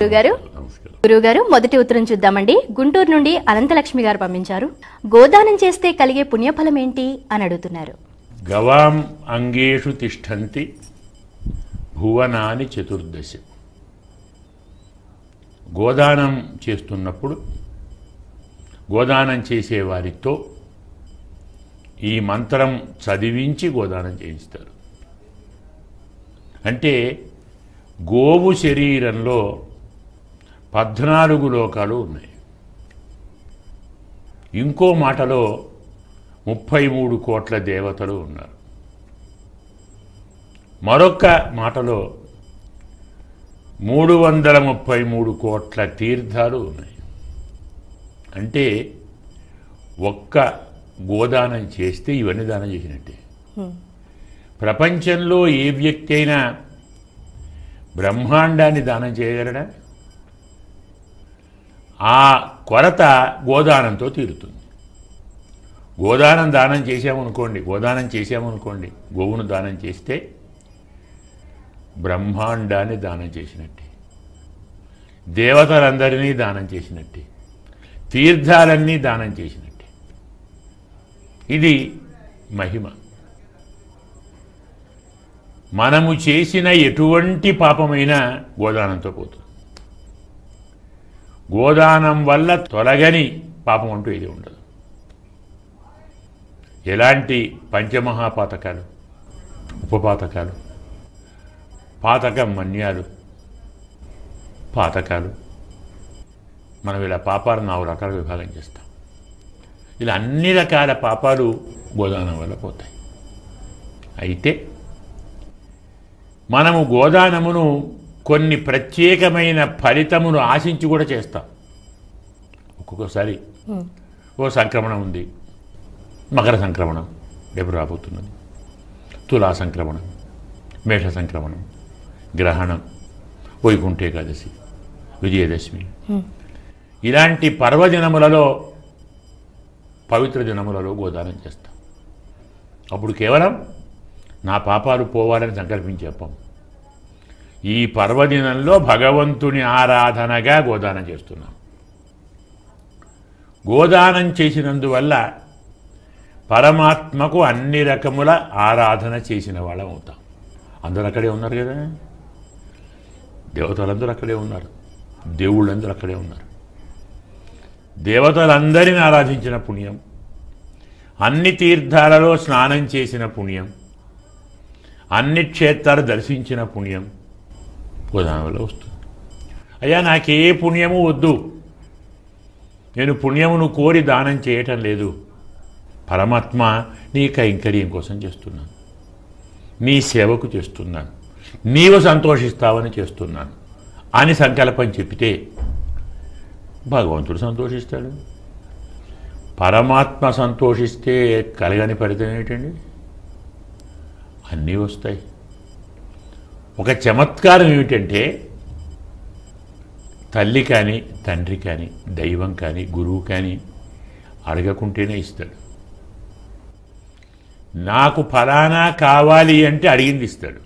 గురుగారు గురుగారు మొదటి ఉత్తరం చూద్దామండి గుంటూరు నుండి అనంతలక్ష్మి గారు పంపించారు గోదానం చేస్తే కలిగే పుణ్యఫలం ఏంటి అని అడుగుతున్నారు గవాం అంగేషు తిష్టంతి భువనాని చతుర్దశ గోదానం చేస్తున్నప్పుడు గోదానం చేసేవారితో ఈ మంత్రం చదివించి గోదానం చేయిస్తారు అంటే గోవు శరీరంలో పద్నాలుగు లోకాలు ఉన్నాయి ఇంకో మాటలో ముప్పై మూడు కోట్ల దేవతలు ఉన్నారు మరొక మాటలో మూడు వందల ముప్పై మూడు కోట్ల తీర్థాలు ఉన్నాయి అంటే ఒక్క గోదానం చేస్తే ఇవన్నీ దానం చేసినట్టే ప్రపంచంలో ఏ వ్యక్తి అయినా బ్రహ్మాండాన్ని దానం చేయగలడా ఆ కొరత గోదానంతో తీరుతుంది గోదానం దానం చేశామనుకోండి గోదానం చేశామనుకోండి గోవును దానం చేస్తే బ్రహ్మాండాన్ని దానం చేసినట్టే దేవతలందరినీ దానం చేసినట్టే తీర్థాలన్నీ దానం చేసినట్టే ఇది మహిమ మనము చేసిన ఎటువంటి పాపమైనా గోదానంతో పోతుంది గోదానం వల్ల తొలగని పాపం అంటూ ఏది ఉండదు ఎలాంటి పంచమహాపాతకాలు ఉపపాతకాలు పాతక మన్యాలు పాతకాలు మనం ఇలా పాపాలు నాలుగు రకాల విభాగం చేస్తాం ఇలా అన్ని రకాల పాపాలు గోదానం వల్ల పోతాయి అయితే మనము గోదానమును కొన్ని ప్రత్యేకమైన ఫలితమును ఆశించి కూడా చేస్తాం ఒక్కొక్కసారి ఓ సంక్రమణం ఉంది మకర సంక్రమణం రేపు రాబోతున్నది తులా సంక్రమణం మేష సంక్రమణం గ్రహణం వైకుంఠ ఏకాదశి విజయదశమి ఇలాంటి పర్వదినములలో పవిత్ర దినములలో గోదానం చేస్తాం అప్పుడు కేవలం నా పాపాలు పోవాలని సంకల్పించి చెప్పాం ఈ పర్వదినంలో భగవంతుని ఆరాధనగా గోదానం చేస్తున్నాం గోదానం చేసినందువల్ల పరమాత్మకు అన్ని రకముల ఆరాధన చేసిన వాళ్ళం అవుతాం అందరూ అక్కడే ఉన్నారు కదా దేవతలందరూ అక్కడే ఉన్నారు దేవుళ్ళందరూ అక్కడే ఉన్నారు దేవతలందరిని ఆరాధించిన పుణ్యం అన్ని తీర్థాలలో స్నానం చేసిన పుణ్యం అన్ని క్షేత్రాలు దర్శించిన పుణ్యం గోదానంలో వస్తుంది అయ్యా నాకు ఏ పుణ్యము వద్దు నేను పుణ్యమును కోరి దానం చేయటం లేదు పరమాత్మ నీ కైంకర్యం కోసం చేస్తున్నాను నీ సేవకు చేస్తున్నాను నీవు సంతోషిస్తావని చేస్తున్నాను అని సంకల్పం చెప్తే భగవంతుడు సంతోషిస్తాడు పరమాత్మ సంతోషిస్తే కలగని ఫలితం ఏంటండి అన్నీ వస్తాయి ఒక చమత్కారం ఏమిటంటే తల్లి కానీ తండ్రి కానీ దైవం కానీ గురువు కానీ అడగకుంటేనే ఇస్తాడు నాకు ఫలానా కావాలి అంటే అడిగింది ఇస్తాడు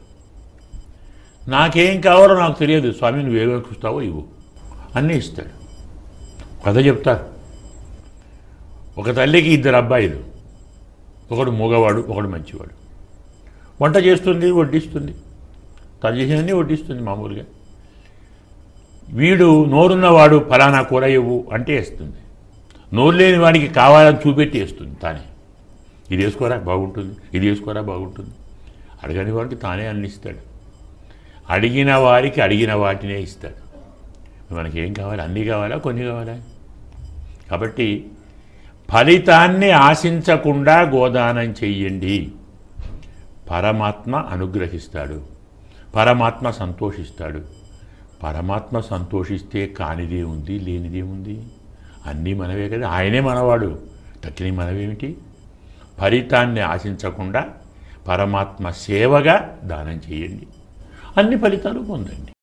నాకేం కావాలో నాకు తెలియదు స్వామి నువ్వు ఏమేమి చూస్తావో ఇవ్వు అన్నీ ఇస్తాడు కథ చెప్తారు ఒక తల్లికి ఇద్దరు అబ్బాయిలు ఒకడు మగవాడు ఒకడు మంచివాడు వంట చేస్తుంది వడ్డిస్తుంది తను చేసినన్నీ వడ్డిస్తుంది మామూలుగా వీడు నోరున్నవాడు ఫలానా కూర ఇవ్వు అంటే వేస్తుంది నోరు లేని వాడికి కావాలని చూపెట్టి వేస్తుంది తానే ఇది వేసుకోరా బాగుంటుంది ఇది వేసుకోరా బాగుంటుంది అడగని వాడికి తానే ఇస్తాడు అడిగిన వారికి అడిగిన వాటినే ఇస్తాడు మనకి ఏం కావాలి అన్నీ కావాలా కొన్ని కావాలా కాబట్టి ఫలితాన్ని ఆశించకుండా గోదానం చెయ్యండి పరమాత్మ అనుగ్రహిస్తాడు పరమాత్మ సంతోషిస్తాడు పరమాత్మ సంతోషిస్తే కానిదే ఉంది లేనిదే ఉంది అన్నీ మనవే కదా ఆయనే మనవాడు తక్కిన మనవేమిటి ఫలితాన్ని ఆశించకుండా పరమాత్మ సేవగా దానం చేయండి అన్ని ఫలితాలు పొందండి